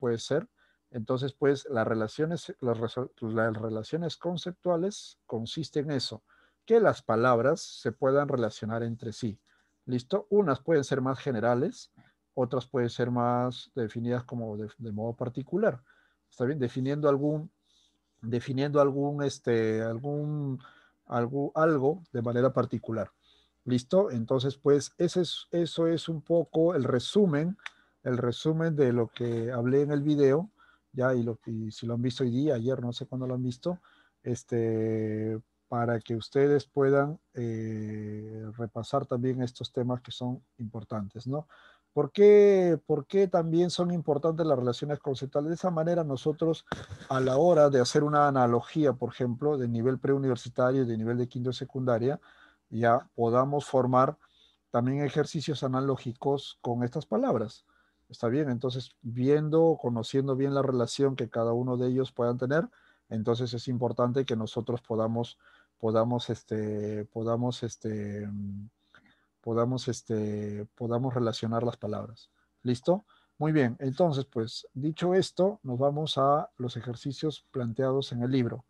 puede ser. Entonces, pues las relaciones, pues, las relaciones conceptuales consisten en eso, que las palabras se puedan relacionar entre sí. ¿Listo? Unas pueden ser más generales, otras pueden ser más definidas como de, modo particular. ¿Está bien? Definiendo algún, definiendo algún, este, algún, algo, de manera particular. ¿Listo? Entonces, pues ese eso es un poco el resumen el resumen de lo que hablé en el video, ya, y, lo, si lo han visto hoy día, ayer, no sé cuándo lo han visto, este, para que ustedes puedan eh, repasar también estos temas que son importantes, ¿no? ¿Por qué, ¿Por qué, también son importantes las relaciones conceptuales? De esa manera nosotros a la hora de hacer una analogía, por ejemplo, de nivel preuniversitario y de nivel de quinto secundaria, ya podamos formar también ejercicios analógicos con estas palabras. Está bien, entonces viendo, conociendo bien la relación que cada uno de ellos puedan tener, entonces es importante que nosotros podamos, podamos, este, podamos, este, mm, podamos, este, podamos relacionar las palabras. ¿Listo? Muy bien, entonces pues dicho esto, nos vamos a los ejercicios planteados en el libro.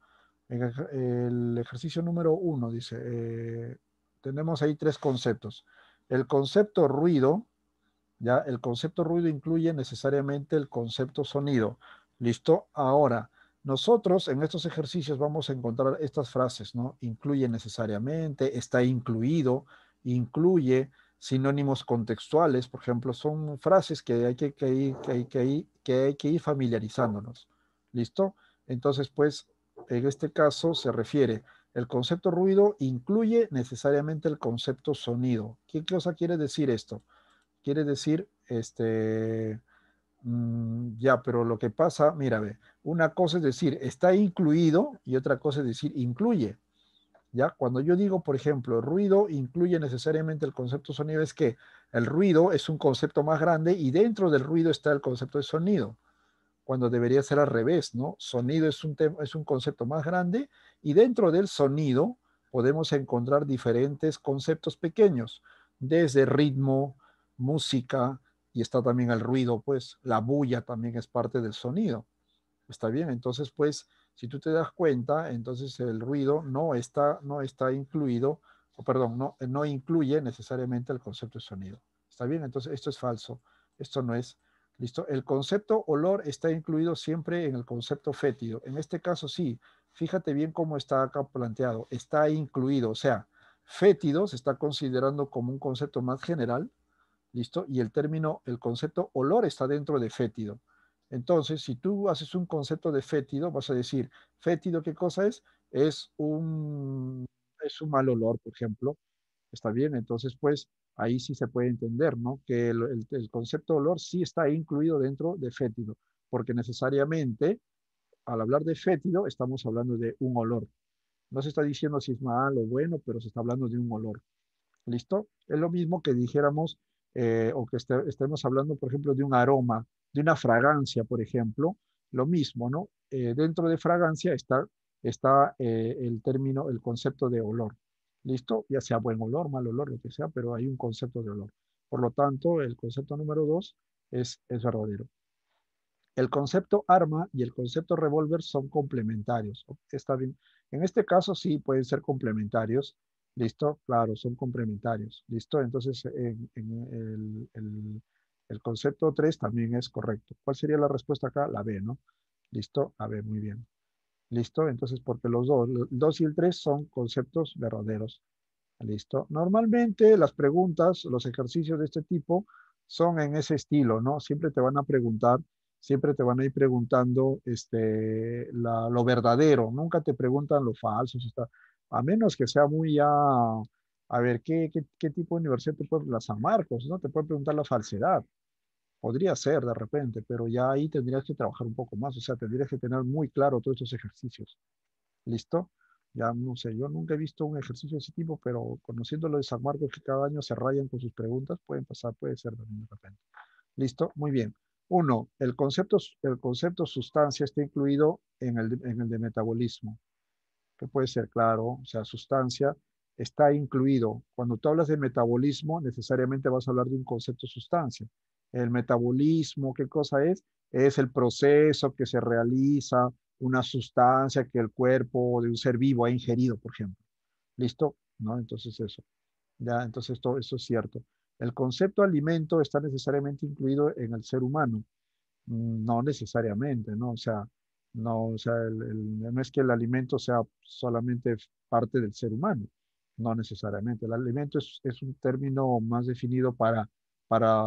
El ejercicio número uno dice, eh, tenemos ahí tres conceptos. El concepto ruido, ya el concepto ruido incluye necesariamente el concepto sonido. ¿Listo? Ahora, nosotros en estos ejercicios vamos a encontrar estas frases, ¿no? Incluye necesariamente, está incluido, incluye, sinónimos contextuales, por ejemplo, son frases que hay que, ir, hay, que, que hay que ir familiarizándonos. ¿Listo? Entonces, pues, en este caso se refiere, el concepto ruido incluye necesariamente el concepto sonido. ¿Qué cosa quiere decir esto? quiere decir, este, mm, ya, pero lo que pasa, mira, ve, una cosa es decir, está incluido y otra cosa es decir, incluye. ¿Ya? Cuando yo digo, por ejemplo, ruido incluye necesariamente el concepto sonido, es que el ruido es un concepto más grande y dentro del ruido está el concepto de sonido, cuando debería ser al revés, ¿no? Sonido es un, es un concepto más grande y dentro del sonido podemos encontrar diferentes conceptos pequeños, desde ritmo, música y está también el ruido, pues la bulla también es parte del sonido. ¿Está bien? Entonces, pues, si tú te das cuenta, entonces el ruido no está, no está incluido, o perdón, no, no incluye necesariamente el concepto de sonido. ¿Está bien? Entonces, esto es falso. Esto no es. ¿Listo? El concepto olor está incluido siempre en el concepto fétido. En este caso, sí. Fíjate bien cómo está acá planteado. Está incluido. O sea, fétido se está considerando como un concepto más general ¿Listo? Y el término, el concepto olor está dentro de fétido. Entonces, si tú haces un concepto de fétido, vas a decir, fétido, ¿qué cosa es? Es un, es un mal olor, por ejemplo. ¿Está bien? Entonces, pues, ahí sí se puede entender, ¿no? Que el, concepto olor sí está incluido dentro de fétido, porque necesariamente, al hablar de fétido, estamos hablando de un olor. No se está diciendo si es malo o bueno, pero se está hablando de un olor. ¿Listo? Es lo mismo que dijéramos eh, o que este, estemos hablando, por ejemplo, de un aroma, de una fragancia, por ejemplo, lo mismo, ¿no? Eh, dentro de fragancia está, está eh, el término, el concepto de olor. ¿Listo? Ya sea buen olor, mal olor, lo que sea, pero hay un concepto de olor. Por lo tanto, el concepto número dos es, es verdadero. El concepto arma y el concepto revólver son complementarios. Está bien. En este caso sí pueden ser complementarios ¿Listo? Claro, son complementarios. ¿Listo? Entonces, el, concepto 3 también es correcto. ¿Cuál sería la respuesta acá? La B, ¿no? ¿Listo? La B, muy bien. ¿Listo? Entonces, porque los dos, el 2 y el 3 son conceptos verdaderos. ¿Listo? Normalmente las preguntas, los ejercicios de este tipo son en ese estilo, ¿no? Siempre te van a preguntar, siempre te van a ir preguntando este, lo verdadero. Nunca te preguntan lo falso, a menos que sea muy ya, a ver, ¿qué, qué, tipo de universidad te puede, la San Marcos, ¿no? Te puede preguntar la falsedad. Podría ser de repente, pero ya ahí tendrías que trabajar un poco más, o sea, tendrías que tener muy claro todos esos ejercicios. ¿Listo? Ya no sé, yo nunca he visto un ejercicio de ese tipo, pero conociendo lo de San Marcos que cada año se rayan con sus preguntas, pueden pasar, puede ser también de repente. ¿Listo? Muy bien. Uno, el concepto, el concepto sustancia está incluido en el de metabolismo que puede ser claro, o sea, sustancia, está incluido. Cuando tú hablas de metabolismo, necesariamente vas a hablar de un concepto sustancia. El metabolismo, ¿qué cosa es? Es el proceso que se realiza una sustancia que el cuerpo de un ser vivo ha ingerido, por ejemplo. ¿Listo? ¿No? Entonces eso. Ya, entonces todo eso es cierto. El concepto alimento está necesariamente incluido en el ser humano. Mm, no necesariamente, ¿no? O sea, no, o sea, el, no es que el alimento sea solamente parte del ser humano, no necesariamente. El alimento es, es un término más definido para, para,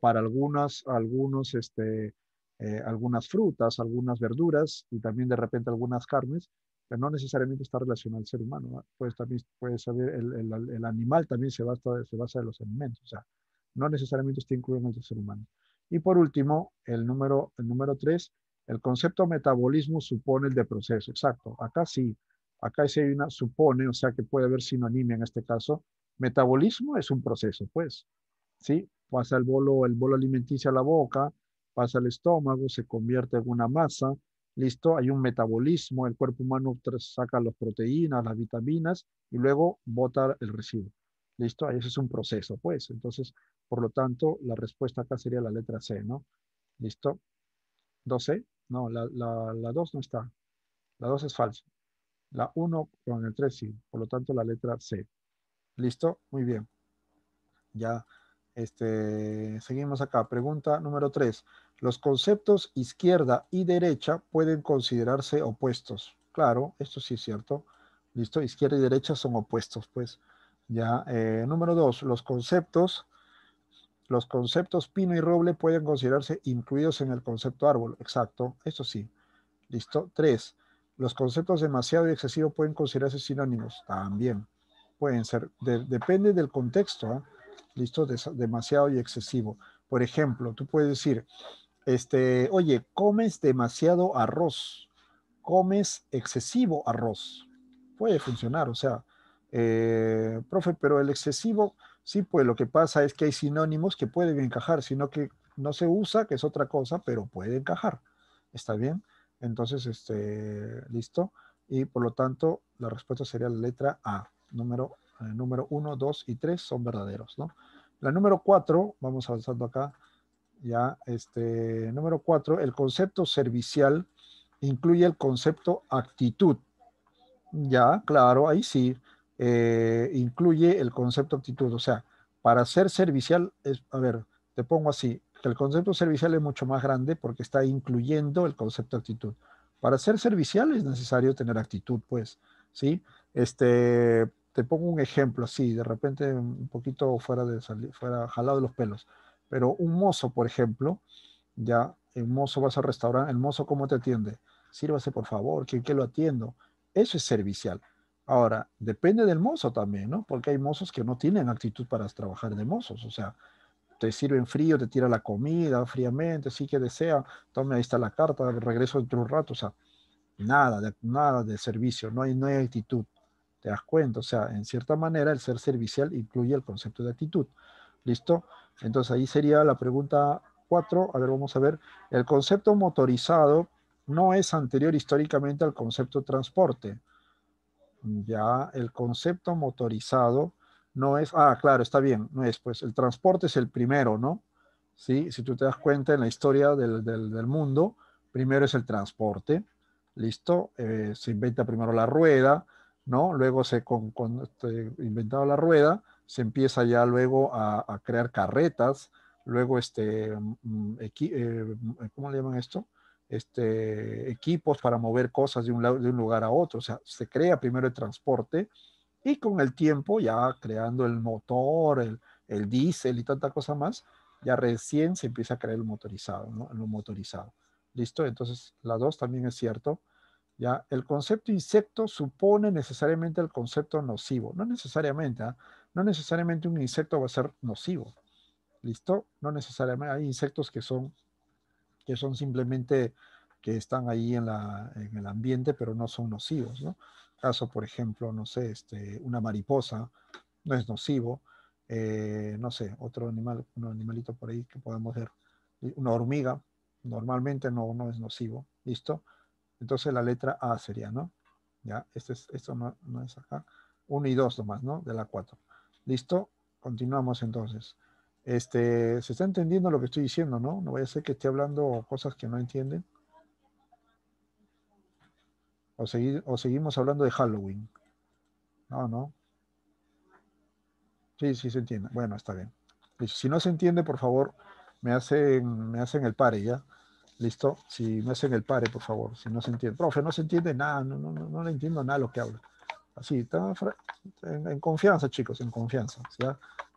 para algunas, algunos, este, eh, algunas frutas, algunas verduras y también de repente algunas carnes, pero no necesariamente está relacionado al ser humano. Pues también puede saber, el, el, el, animal también se basa, se basa en los alimentos, o sea, no necesariamente está incluido en el ser humano. Y por último, el número, el número tres el concepto metabolismo supone el de proceso, exacto. Acá sí, acá sí hay una supone, o sea que puede haber sinonimia en este caso. Metabolismo es un proceso, pues, ¿sí? Pasa el bolo, el bolo alimenticio a la boca, pasa al estómago, se convierte en una masa, listo, hay un metabolismo, el cuerpo humano saca las proteínas, las vitaminas y luego bota el residuo. Listo, ese es un proceso, pues. Entonces, por lo tanto, la respuesta acá sería la letra C, ¿no? Listo. 12. No, la, 2 no está. La 2 es falsa. La 1 con el 3 sí. Por lo tanto, la letra C. ¿Listo? Muy bien. Ya este, seguimos acá. Pregunta número 3. Los conceptos izquierda y derecha pueden considerarse opuestos. Claro, esto sí es cierto. ¿Listo? Izquierda y derecha son opuestos, pues. Ya. Eh, número 2. Los conceptos los conceptos pino y roble pueden considerarse incluidos en el concepto árbol. Exacto, eso sí. Listo. Tres, los conceptos demasiado y excesivo pueden considerarse sinónimos. También pueden ser. depende del contexto. ¿ah? Listo, demasiado y excesivo. Por ejemplo, tú puedes decir, este, oye, comes demasiado arroz. Comes excesivo arroz. Puede funcionar, o sea, eh, profe, pero el excesivo, sí, pues lo que pasa es que hay sinónimos que pueden encajar, sino que no se usa, que es otra cosa, pero puede encajar. ¿Está bien? Entonces, este, listo. Y por lo tanto, la respuesta sería la letra A. Número, eh, número 1, 2 y 3 son verdaderos, ¿no? La número 4, vamos avanzando acá, ya, este, número 4, el concepto servicial incluye el concepto actitud. Ya, claro, ahí sí. Eh, incluye el concepto actitud O sea, para ser servicial, es, a ver, te pongo así, que el concepto servicial es mucho más grande porque está incluyendo el concepto actitud. Para ser servicial es necesario tener actitud, pues, ¿sí? Este, te pongo un ejemplo así, de repente un poquito fuera de fuera jalado de los pelos, pero un mozo, por ejemplo, ya, el mozo vas al restaurante, el mozo cómo te atiende? Sírvase, por favor, que, que lo atiendo. Eso es servicial. Ahora, depende del mozo también, ¿no? Porque hay mozos que no tienen actitud para trabajar de mozos, o sea, te sirven frío, te tira la comida fríamente, sí que desea, tome, ahí está la carta, regreso dentro de un rato, o sea, nada, de, nada de servicio, no hay, no hay actitud, te das cuenta, o sea, en cierta manera el ser servicial incluye el concepto de actitud, ¿listo? Entonces ahí sería la pregunta cuatro. a ver, vamos a ver, el concepto motorizado no es anterior históricamente al concepto transporte, ya el concepto motorizado no es, ah, claro, está bien, no es, pues el transporte es el primero, ¿no? ¿Sí? Si tú te das cuenta en la historia del, del, mundo, primero es el transporte, ¿listo? Eh, se inventa primero la rueda, ¿no? Luego se con, este, inventado la rueda, se empieza ya luego a, crear carretas, luego este, mm, eh, ¿cómo le llaman esto? este, equipos para mover cosas de un, lado, de un lugar a otro. O sea, se crea primero el transporte y con el tiempo, ya creando el motor, el, el diésel y tanta cosa más, ya recién se empieza a crear el motorizado, ¿no? Lo motorizado. ¿Listo? Entonces, la dos también es cierto. ¿ya? El concepto insecto supone necesariamente el concepto nocivo. No necesariamente, ¿ah? no necesariamente un insecto va a ser nocivo. ¿Listo? No necesariamente. Hay insectos que son que son simplemente que están ahí en, el ambiente, pero no son nocivos. ¿no? Caso, por ejemplo, no sé, este, una mariposa no es nocivo. Eh, no sé, otro animal, un animalito por ahí que podemos ver. Una hormiga normalmente no, no es nocivo. ¿Listo? Entonces la letra A sería, ¿no? Ya, este es, esto no, es acá. Uno y dos nomás, ¿no? De la cuatro. ¿Listo? Continuamos entonces. Este, ¿se está entendiendo lo que estoy diciendo, no? No voy a ser que esté hablando cosas que no entienden. O, seguimos hablando de Halloween. No, no. Sí, sí se entiende. Bueno, está bien. Si no se entiende, por favor, me hacen, me hacen el pare, ¿ya? ¿Listo? Si me hacen el pare, por favor, si no se entiende. Profe, no se entiende nada, no, no, no, le entiendo nada lo que habla. Así, en, confianza, chicos, en confianza.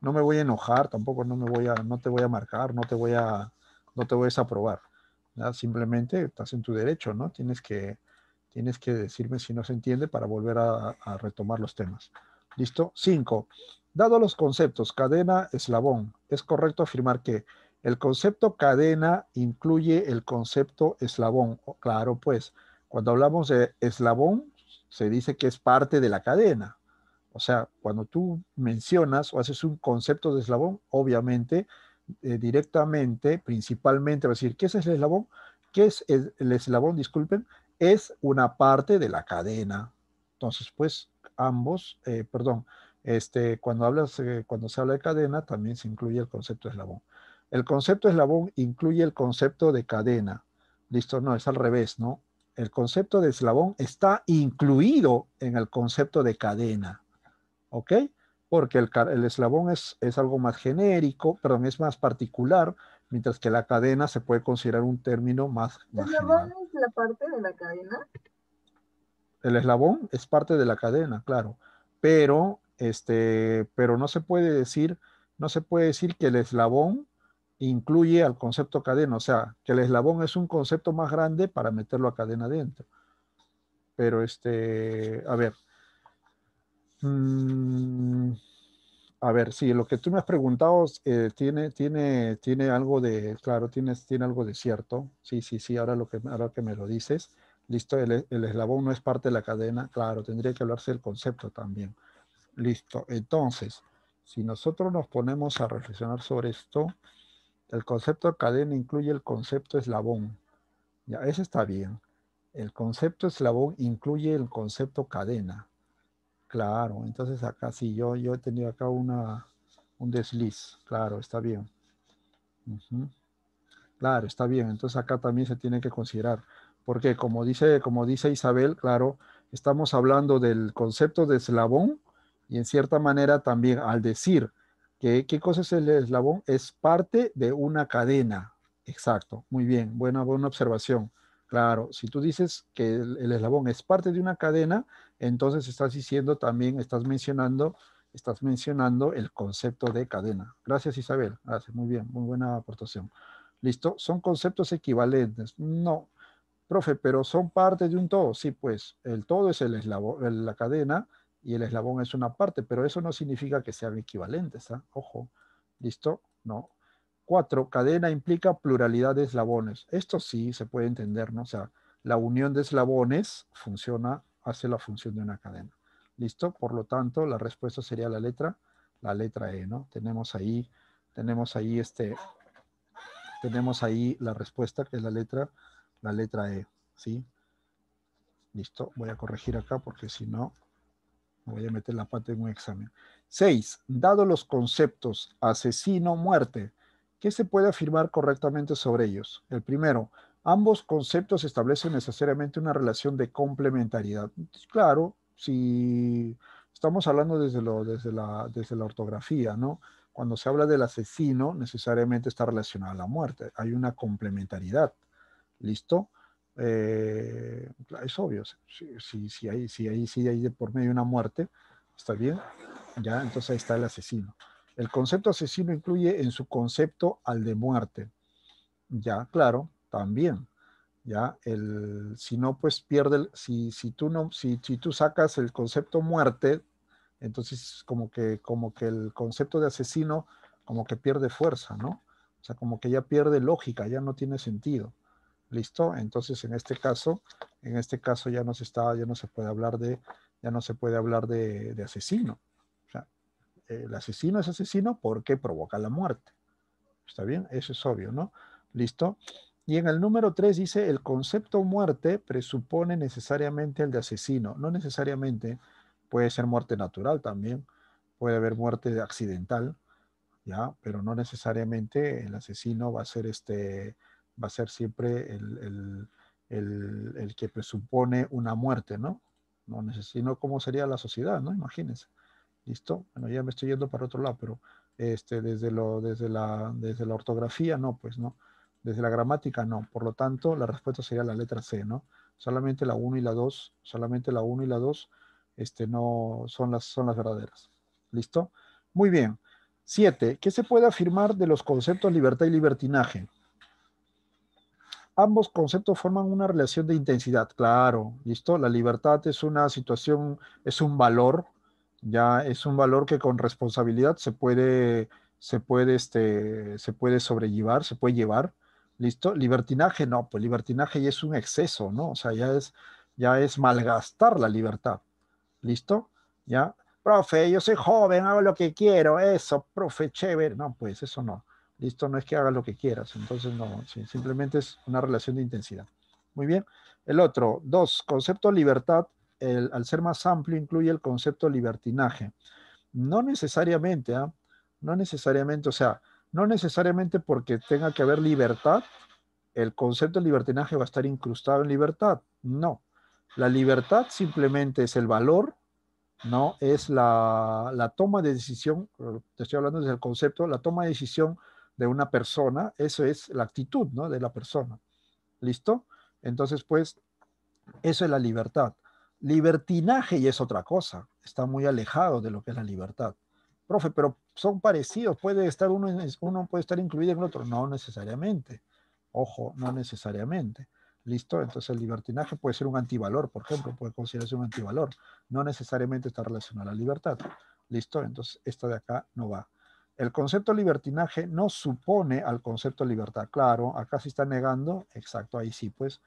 No me voy a enojar, tampoco no me voy a, no te voy a marcar, no te voy a, no te voy a desaprobar. Simplemente estás en tu derecho, ¿no? Tienes que, tienes que decirme si no se entiende para volver a, retomar los temas. ¿Listo? Cinco. Dado los conceptos cadena, eslabón, es correcto afirmar que el concepto cadena incluye el concepto eslabón. Claro, pues, cuando hablamos de eslabón, se dice que es parte de la cadena. O sea, cuando tú mencionas o haces un concepto de eslabón, obviamente, eh, directamente, principalmente, vas a decir, ¿qué es el eslabón? ¿Qué es el, eslabón? Disculpen, es una parte de la cadena. Entonces, pues, ambos, eh, perdón, este, cuando, hablas, eh, cuando se habla de cadena, también se incluye el concepto de eslabón. El concepto de eslabón incluye el concepto de cadena. Listo, no, es al revés, ¿no? el concepto de eslabón está incluido en el concepto de cadena, ¿ok? Porque el, eslabón es, es, algo más genérico, perdón, es más particular, mientras que la cadena se puede considerar un término más, ¿El eslabón es la parte de la cadena? El eslabón es parte de la cadena, claro, pero, este, pero no se puede decir, no se puede decir que el eslabón incluye al concepto cadena, o sea, que el eslabón es un concepto más grande para meterlo a cadena adentro. Pero este, a ver. Mm, a ver, sí, lo que tú me has preguntado eh, tiene, tiene, tiene algo de, claro, tiene, tiene algo de cierto. Sí, sí, sí, ahora, lo que, ahora que me lo dices. Listo, el, el eslabón no es parte de la cadena. Claro, tendría que hablarse del concepto también. Listo, entonces, si nosotros nos ponemos a reflexionar sobre esto, el concepto cadena incluye el concepto eslabón. Ya, eso está bien. El concepto eslabón incluye el concepto cadena. Claro, entonces acá sí, yo, yo he tenido acá una, un desliz. Claro, está bien. Claro, está bien. Entonces acá también se tiene que considerar. Porque como dice, como dice Isabel, claro, estamos hablando del concepto de eslabón y en cierta manera también al decir ¿Qué, cosa es el eslabón? Es parte de una cadena. Exacto, muy bien, buena, buena observación. Claro, si tú dices que el, el, eslabón es parte de una cadena, entonces estás diciendo también, estás mencionando, estás mencionando el concepto de cadena. Gracias Isabel, gracias, muy bien, muy buena aportación. ¿Listo? Son conceptos equivalentes. No, profe, pero son parte de un todo. Sí, pues el todo es el eslabón, la cadena y el eslabón es una parte, pero eso no significa que sean equivalentes. ¿ah? Ojo, ¿listo? No. Cuatro, cadena implica pluralidad de eslabones. Esto sí se puede entender, ¿no? O sea, la unión de eslabones funciona, hace la función de una cadena. ¿Listo? Por lo tanto, la respuesta sería la letra, la letra E, ¿no? Tenemos ahí, tenemos ahí este, tenemos ahí la respuesta que es la letra, la letra E, ¿sí? Listo, voy a corregir acá porque si no, voy a meter la pata en un examen. Seis, dado los conceptos asesino, muerte, ¿qué se puede afirmar correctamente sobre ellos? El primero, ambos conceptos establecen necesariamente una relación de complementariedad. Claro, si estamos hablando desde, lo, desde, la, desde la ortografía, ¿no? Cuando se habla del asesino, necesariamente está relacionado a la muerte. Hay una complementariedad. ¿Listo? Eh, es obvio, si, si, hay, si, hay, si hay por medio una muerte, ¿está bien? Ya, entonces ahí está el asesino. El concepto asesino incluye en su concepto al de muerte. Ya, claro, también. Ya, el, si no, pues pierde, si, si, tú no, si, si tú sacas el concepto muerte, entonces como que, como que el concepto de asesino como que pierde fuerza, ¿no? O sea, como que ya pierde lógica, ya no tiene sentido. ¿Listo? Entonces, en este caso, en este caso ya no se está, ya no se puede hablar de, ya no se puede hablar de, asesino. O sea, el asesino es asesino porque provoca la muerte. ¿Está bien? Eso es obvio, ¿no? ¿Listo? Y en el número 3 dice, el concepto muerte presupone necesariamente el de asesino. No necesariamente, puede ser muerte natural también, puede haber muerte accidental, ¿ya? Pero no necesariamente el asesino va a ser este va a ser siempre el, que presupone una muerte, ¿no? No necesito cómo sería la sociedad, ¿no? Imagínense. ¿Listo? Bueno, ya me estoy yendo para otro lado, pero este, desde, lo, desde, la, desde la ortografía, no, pues, ¿no? Desde la gramática, no. Por lo tanto, la respuesta sería la letra C, ¿no? Solamente la 1 y la 2, solamente la 1 y la 2 este, no, son, las, son las verdaderas. ¿Listo? Muy bien. 7. ¿Qué se puede afirmar de los conceptos libertad y libertinaje? ambos conceptos forman una relación de intensidad, claro, ¿listo? La libertad es una situación, es un valor, ya es un valor que con responsabilidad se puede, se puede, este, se puede sobrellevar, se puede llevar, ¿listo? Libertinaje no, pues libertinaje ya es un exceso, ¿no? O sea, ya es, ya es malgastar la libertad, ¿listo? Ya, profe, yo soy joven, hago lo que quiero, eso, profe, chévere, no, pues eso no. Listo, no es que haga lo que quieras. Entonces, no, simplemente es una relación de intensidad. Muy bien. El otro, dos, concepto libertad, al ser más amplio, incluye el concepto libertinaje. No necesariamente, ¿ah? no necesariamente, o sea, no necesariamente porque tenga que haber libertad, el concepto de libertinaje va a estar incrustado en libertad. No. La libertad simplemente es el valor, no es la, la toma de decisión, te estoy hablando desde el concepto, la toma de decisión de una persona, eso es la actitud ¿no? de la persona. ¿Listo? Entonces, pues, eso es la libertad. Libertinaje y es otra cosa, está muy alejado de lo que es la libertad. Profe, pero son parecidos, puede estar uno, en, uno puede estar incluido en el otro, no necesariamente. Ojo, no necesariamente. ¿Listo? Entonces el libertinaje puede ser un antivalor, por ejemplo, puede considerarse un antivalor. No necesariamente está relacionado a la libertad. ¿Listo? Entonces esto de acá no va el concepto libertinaje no supone al concepto libertad. Claro, acá sí está negando, exacto, ahí sí, pues,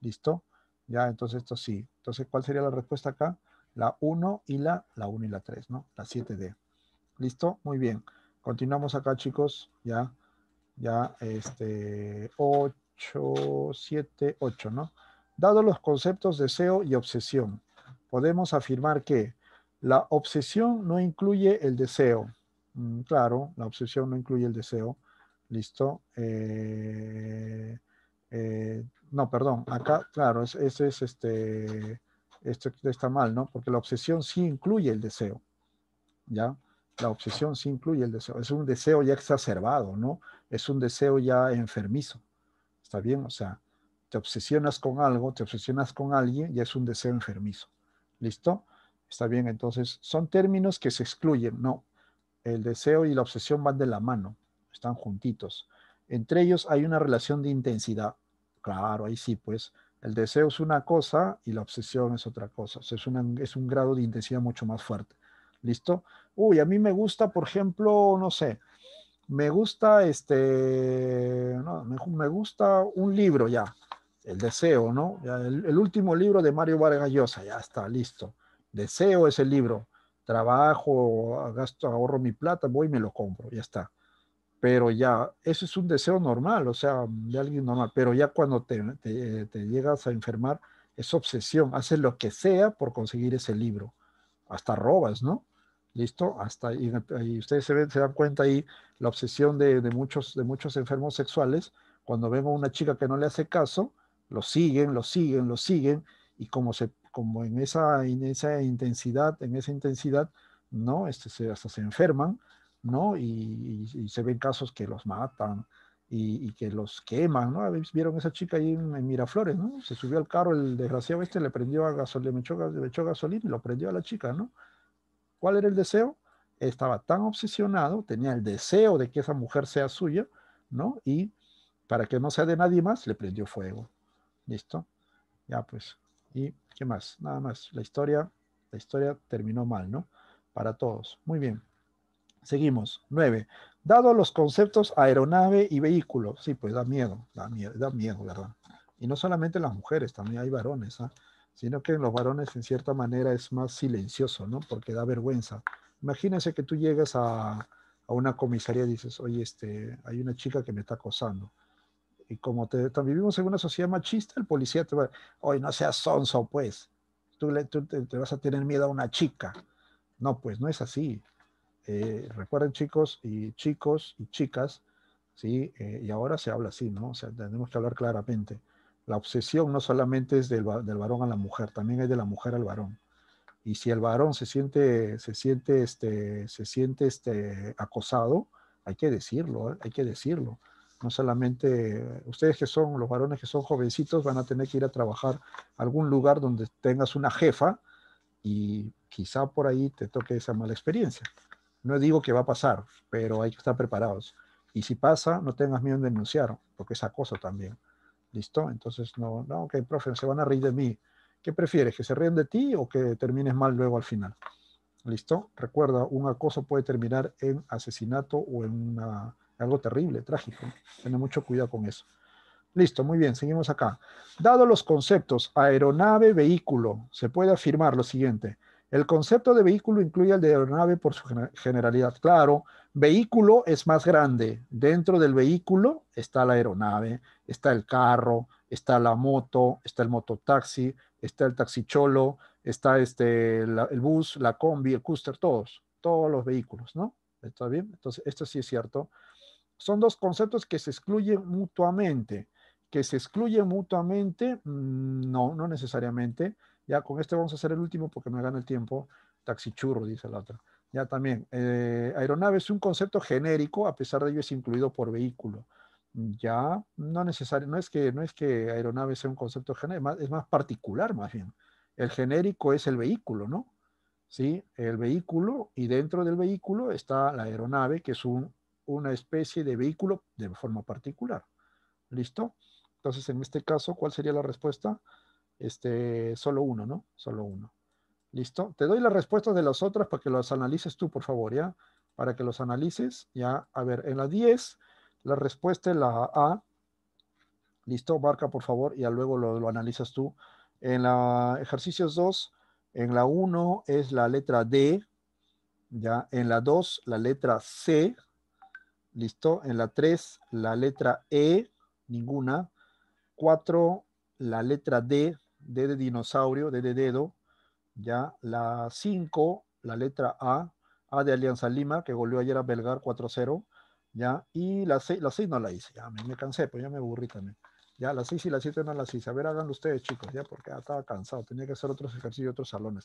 listo. Ya, entonces esto sí. Entonces, ¿cuál sería la respuesta acá? La 1 y la, la 1 y la 3, ¿no? La 7D. ¿Listo? Muy bien. Continuamos acá, chicos. Ya, ya, este, 8, 7, 8, ¿no? Dado los conceptos deseo y obsesión, podemos afirmar que la obsesión no incluye el deseo, Mm, claro, la obsesión no incluye el deseo. Listo. Eh, eh, no, perdón. Acá, claro, ese es, este. Esto está mal, ¿no? Porque la obsesión sí incluye el deseo. ¿Ya? La obsesión sí incluye el deseo. Es un deseo ya exacerbado, ¿no? Es un deseo ya enfermizo. ¿Está bien? O sea, te obsesionas con algo, te obsesionas con alguien y es un deseo enfermizo. ¿Listo? Está bien, entonces son términos que se excluyen, no, el deseo y la obsesión van de la mano, están juntitos. Entre ellos hay una relación de intensidad. Claro, ahí sí, pues el deseo es una cosa y la obsesión es otra cosa. es, es un grado de intensidad mucho más fuerte. ¿Listo? Uy, a mí me gusta, por ejemplo, no sé, me gusta este, no, me, gusta un libro ya, el deseo, ¿no? el, último libro de Mario Vargas Llosa, ya está, listo. Deseo es el libro trabajo, ah, gasto, ahorro mi plata, voy y me lo compro, ya está. Pero ya, eso es un deseo normal, o sea, de alguien normal, pero ya cuando te, llegas a enfermar, es obsesión, haces lo que sea por conseguir ese libro, hasta robas, ¿no? ¿Listo? Hasta y, ustedes se, dan cuenta ahí la obsesión de, muchos, de muchos enfermos sexuales, cuando ven a una chica que no le hace caso, lo siguen, lo siguen, lo siguen, y como se como en esa, en esa intensidad, en esa intensidad, ¿no? Este, se, hasta se enferman, ¿no? Y, se ven casos que los matan y, que los queman, ¿no? Vieron esa chica ahí en, Miraflores, ¿no? Se subió al carro, el desgraciado este le prendió a gasolina, echó, le gasolina y lo prendió a la chica, ¿no? ¿Cuál era el deseo? Estaba tan obsesionado, tenía el deseo de que esa mujer sea suya, ¿no? Y para que no sea de nadie más, le prendió fuego. ¿Listo? Ya pues. ¿Y qué más? Nada más. La historia, la historia terminó mal, ¿no? Para todos. Muy bien. Seguimos. Nueve. Dado los conceptos aeronave y vehículo. Sí, pues da miedo, da miedo, da miedo, ¿verdad? Y no solamente las mujeres, también hay varones, ¿ah? Sino que en los varones en cierta manera es más silencioso, ¿no? Porque da vergüenza. Imagínense que tú llegas a, a una comisaría y dices, oye, este, hay una chica que me está acosando y como también vivimos en una sociedad machista, el policía te va, hoy no seas sonso, pues, tú, te, vas a tener miedo a una chica. No, pues no es así. Eh, recuerden chicos y chicos y chicas, ¿sí? Eh, y ahora se habla así, ¿no? O sea, tenemos que hablar claramente. La obsesión no solamente es del, del varón a la mujer, también es de la mujer al varón y si el varón se siente se siente este se siente este acosado hay que decirlo hay que decirlo no solamente eh, ustedes que son, los varones que son jovencitos, van a tener que ir a trabajar algún lugar donde tengas una jefa y quizá por ahí te toque esa mala experiencia. No digo que va a pasar, pero hay que estar preparados. Y si pasa, no tengas miedo en denunciar, porque es acoso también. ¿Listo? Entonces, no, no, ok, profe, se van a reír de mí. ¿Qué prefieres? ¿Que se ríen de ti o que termines mal luego al final? ¿Listo? Recuerda, un acoso puede terminar en asesinato o en una algo terrible, trágico. Tener mucho cuidado con eso. Listo, muy bien, seguimos acá. Dado los conceptos aeronave, vehículo, se puede afirmar lo siguiente. El concepto de vehículo incluye el de aeronave por su generalidad. Claro, vehículo es más grande. Dentro del vehículo está la aeronave, está el carro, está la moto, está el mototaxi, está el taxicholo, está este, el bus, la combi, el cúster, todos, todos los vehículos, ¿no? ¿Está bien? Entonces, esto sí es cierto son dos conceptos que se excluyen mutuamente. Que se excluyen mutuamente, mm, no, no necesariamente. Ya con este vamos a hacer el último porque me gana el tiempo. Taxichurro, dice la otra. Ya también. Eh, aeronave es un concepto genérico, a pesar de ello es incluido por vehículo. Ya, no necesario, no es que, no es que aeronave sea un concepto genérico, es más particular más bien. El genérico es el vehículo, ¿no? ¿sí? El vehículo y dentro del vehículo está la aeronave, que es un una especie de vehículo de forma particular. ¿Listo? Entonces, en este caso, ¿cuál sería la respuesta? Este, solo uno, ¿no? Solo uno. ¿Listo? Te doy las respuestas de las otras para que las analices tú, por favor, ¿ya? Para que los analices, ¿ya? A ver, en la 10, la respuesta es la A. ¿Listo? Marca, por favor, y ya luego lo, lo analizas tú. En la ejercicios 2, en la 1 es la letra D, ¿ya? En la 2, la letra C, ¿Listo? En la 3, la letra E, ninguna. 4, la letra D, D de dinosaurio, D de dedo. Ya, la 5, la letra A, A de Alianza Lima, que volvió ayer a Belgar 4-0. Ya, y la 6, la 6 no la hice, ya me, me cansé, pues ya me aburrí también. Ya, la 6 y la 7 no las hice. A ver, háganlo ustedes, chicos, ya, porque ya estaba cansado. Tenía que hacer otros ejercicios y otros salones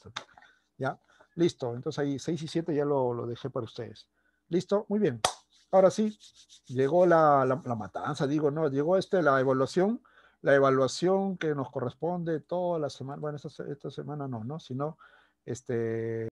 Ya, listo. Entonces ahí 6 y 7 ya lo dejé para ustedes. ¿Listo? Muy bien ahora sí, llegó la, matanza, digo, no, llegó este, la evaluación, la evaluación que nos corresponde toda la semana, bueno, esta, esta semana no, ¿no? Sino, este,